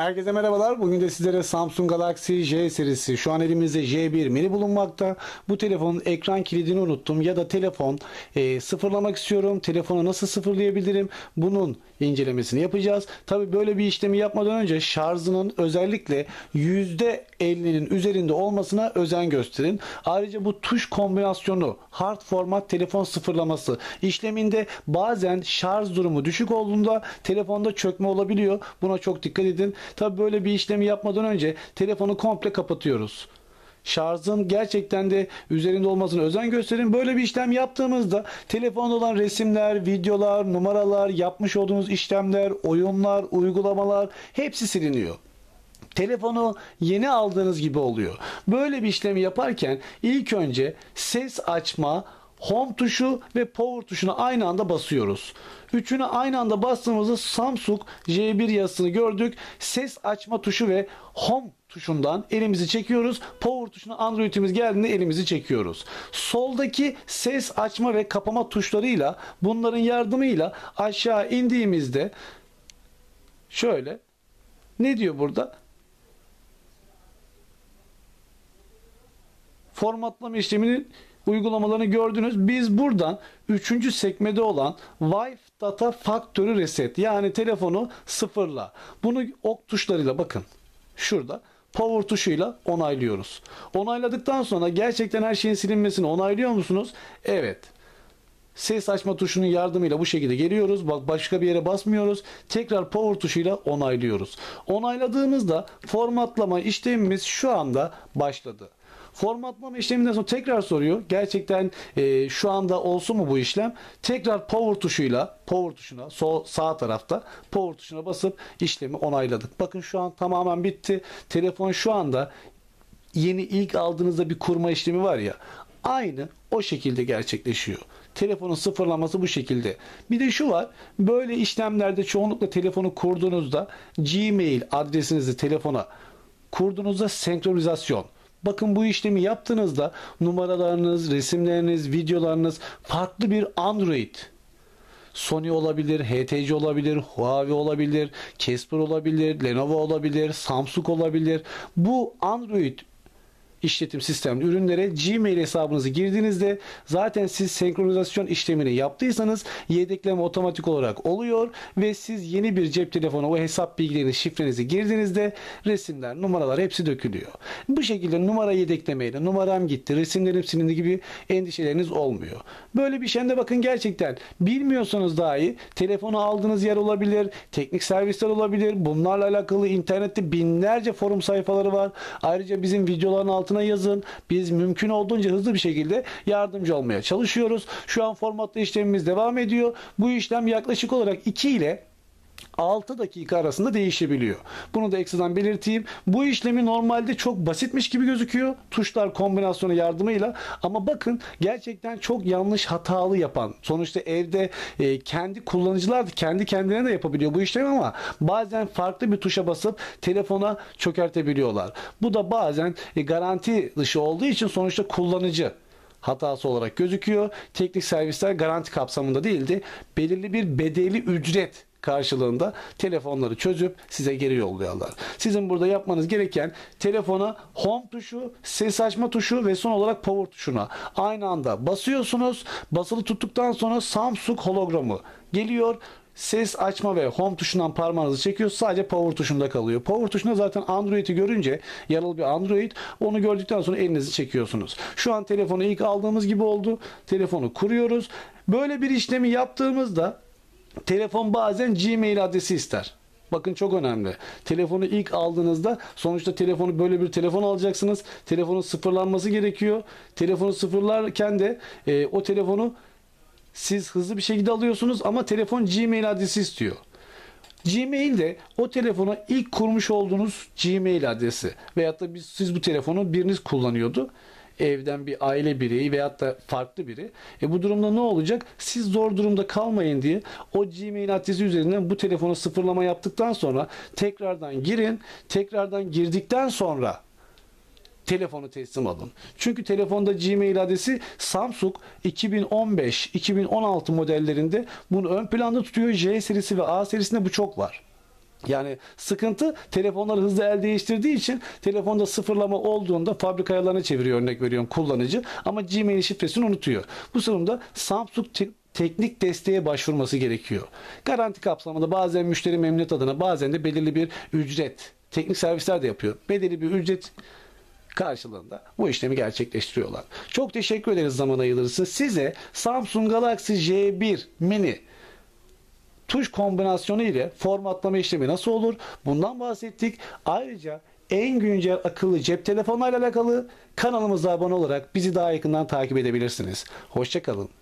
Herkese merhabalar. Bugün de sizlere Samsung Galaxy J serisi. Şu an elimizde J1 mini bulunmakta. Bu telefonun ekran kilidini unuttum ya da telefon e, sıfırlamak istiyorum. Telefonu nasıl sıfırlayabilirim? Bunun incelemesini yapacağız. Tabi böyle bir işlemi yapmadan önce şarjının özellikle %50'nin üzerinde olmasına özen gösterin. Ayrıca bu tuş kombinasyonu, hard format telefon sıfırlaması işleminde bazen şarj durumu düşük olduğunda telefonda çökme olabiliyor. Buna çok dikkat edin. Tabi böyle bir işlemi yapmadan önce telefonu komple kapatıyoruz şarjın gerçekten de üzerinde olmasına özen gösterin. Böyle bir işlem yaptığımızda telefonda olan resimler, videolar, numaralar, yapmış olduğunuz işlemler, oyunlar, uygulamalar hepsi siliniyor telefonu yeni aldığınız gibi oluyor. Böyle bir işlemi yaparken ilk önce ses açma, Home tuşu ve Power tuşuna aynı anda basıyoruz. Üçünü aynı anda bastığımızda Samsung J1 yazısını gördük. Ses açma tuşu ve Home tuşundan elimizi çekiyoruz. Power tuşuna Android'imiz geldiğinde elimizi çekiyoruz. Soldaki ses açma ve kapama tuşlarıyla bunların yardımıyla aşağı indiğimizde şöyle ne diyor burada? Formatlama işleminin uygulamalarını gördünüz. Biz buradan 3. sekmede olan Wife Data Factory Reset yani telefonu sıfırla. Bunu ok tuşlarıyla bakın şurada power tuşuyla onaylıyoruz. Onayladıktan sonra gerçekten her şeyin silinmesini onaylıyor musunuz? Evet. Ses açma tuşunun yardımıyla bu şekilde geliyoruz. Bak başka bir yere basmıyoruz. Tekrar power tuşuyla onaylıyoruz. Onayladığımızda formatlama işlemimiz şu anda başladı. Formatlama işleminden sonra tekrar soruyor. Gerçekten e, şu anda olsun mu bu işlem? Tekrar power tuşuyla power tuşuna sol sağ tarafta power tuşuna basıp işlemi onayladık. Bakın şu an tamamen bitti. Telefon şu anda yeni ilk aldığınızda bir kurma işlemi var ya aynı o şekilde gerçekleşiyor. Telefonun sıfırlaması bu şekilde. Bir de şu var. Böyle işlemlerde çoğunlukla telefonu kurduğunuzda Gmail adresinizi telefona kurduğunuzda senkronizasyon Bakın bu işlemi yaptığınızda numaralarınız, resimleriniz, videolarınız farklı bir Android Sony olabilir, HTC olabilir, Huawei olabilir, Casper olabilir, Lenovo olabilir, Samsung olabilir. Bu Android işletim sistemli ürünlere Gmail hesabınızı girdiğinizde zaten siz senkronizasyon işlemini yaptıysanız yedekleme otomatik olarak oluyor ve siz yeni bir cep telefonu o hesap bilgilerini şifrenizi girdiğinizde resimler, numaralar hepsi dökülüyor. Bu şekilde numara yedeklemeyle numaram gitti, resimlerim silindi gibi endişeleriniz olmuyor. Böyle bir şeyde bakın gerçekten bilmiyorsanız dahi telefonu aldığınız yer olabilir, teknik servisler olabilir. Bunlarla alakalı internette binlerce forum sayfaları var. Ayrıca bizim videoların altında altına yazın. Biz mümkün olduğunca hızlı bir şekilde yardımcı olmaya çalışıyoruz. Şu an formatlı işlemimiz devam ediyor. Bu işlem yaklaşık olarak 2 ile 6 dakika arasında değişebiliyor. Bunu da ekstradan belirteyim. Bu işlemi normalde çok basitmiş gibi gözüküyor. Tuşlar kombinasyonu yardımıyla ama bakın gerçekten çok yanlış hatalı yapan. Sonuçta evde e, kendi kullanıcılar da kendi kendilerine de yapabiliyor bu işlemi ama bazen farklı bir tuşa basıp telefona çökertebiliyorlar. Bu da bazen e, garanti dışı olduğu için sonuçta kullanıcı hatası olarak gözüküyor. Teknik servisler garanti kapsamında değildi. Belirli bir bedeli ücret karşılığında telefonları çözüp size geri yolluyorlar. Sizin burada yapmanız gereken telefona home tuşu, ses açma tuşu ve son olarak power tuşuna aynı anda basıyorsunuz. Basılı tuttuktan sonra Samsung hologramı geliyor ses açma ve home tuşundan parmağınızı çekiyor. Sadece power tuşunda kalıyor. Power tuşunda zaten Android'i görünce yaralı bir Android onu gördükten sonra elinizi çekiyorsunuz. Şu an telefonu ilk aldığımız gibi oldu. Telefonu kuruyoruz. Böyle bir işlemi yaptığımızda Telefon bazen Gmail adresi ister. Bakın çok önemli. Telefonu ilk aldığınızda sonuçta telefonu böyle bir telefon alacaksınız. Telefonun sıfırlanması gerekiyor. Telefonu sıfırlarken de e, o telefonu siz hızlı bir şekilde alıyorsunuz ama telefon Gmail adresi istiyor. Gmail de o telefonu ilk kurmuş olduğunuz Gmail adresi veyahut da biz, siz bu telefonu biriniz kullanıyordu evden bir aile bireyi veyahut da farklı biri. E bu durumda ne olacak? Siz zor durumda kalmayın diye o Gmail adresi üzerinden bu telefona sıfırlama yaptıktan sonra tekrardan girin. Tekrardan girdikten sonra telefonu teslim alın. Çünkü telefonda Gmail adresi Samsung 2015-2016 modellerinde bunu ön planda tutuyor. J serisi ve A serisinde bu çok var. Yani sıkıntı telefonları hızlı el değiştirdiği için telefonda sıfırlama olduğunda fabrika ayarlarını çeviriyor örnek veriyorum kullanıcı ama Gmail şifresini unutuyor. Bu durumda Samsung teknik desteğe başvurması gerekiyor. Garanti kapsamında bazen müşteri memnuniyet adına bazen de belirli bir ücret teknik servisler de yapıyor. Belirli bir ücret karşılığında bu işlemi gerçekleştiriyorlar. Çok teşekkür ederiz zaman ayırırsınız. Size Samsung Galaxy J1 Mini tuş kombinasyonu ile formatlama işlemi nasıl olur? Bundan bahsettik. Ayrıca en güncel akıllı cep telefonlarıyla alakalı kanalımıza abone olarak bizi daha yakından takip edebilirsiniz. Hoşçakalın.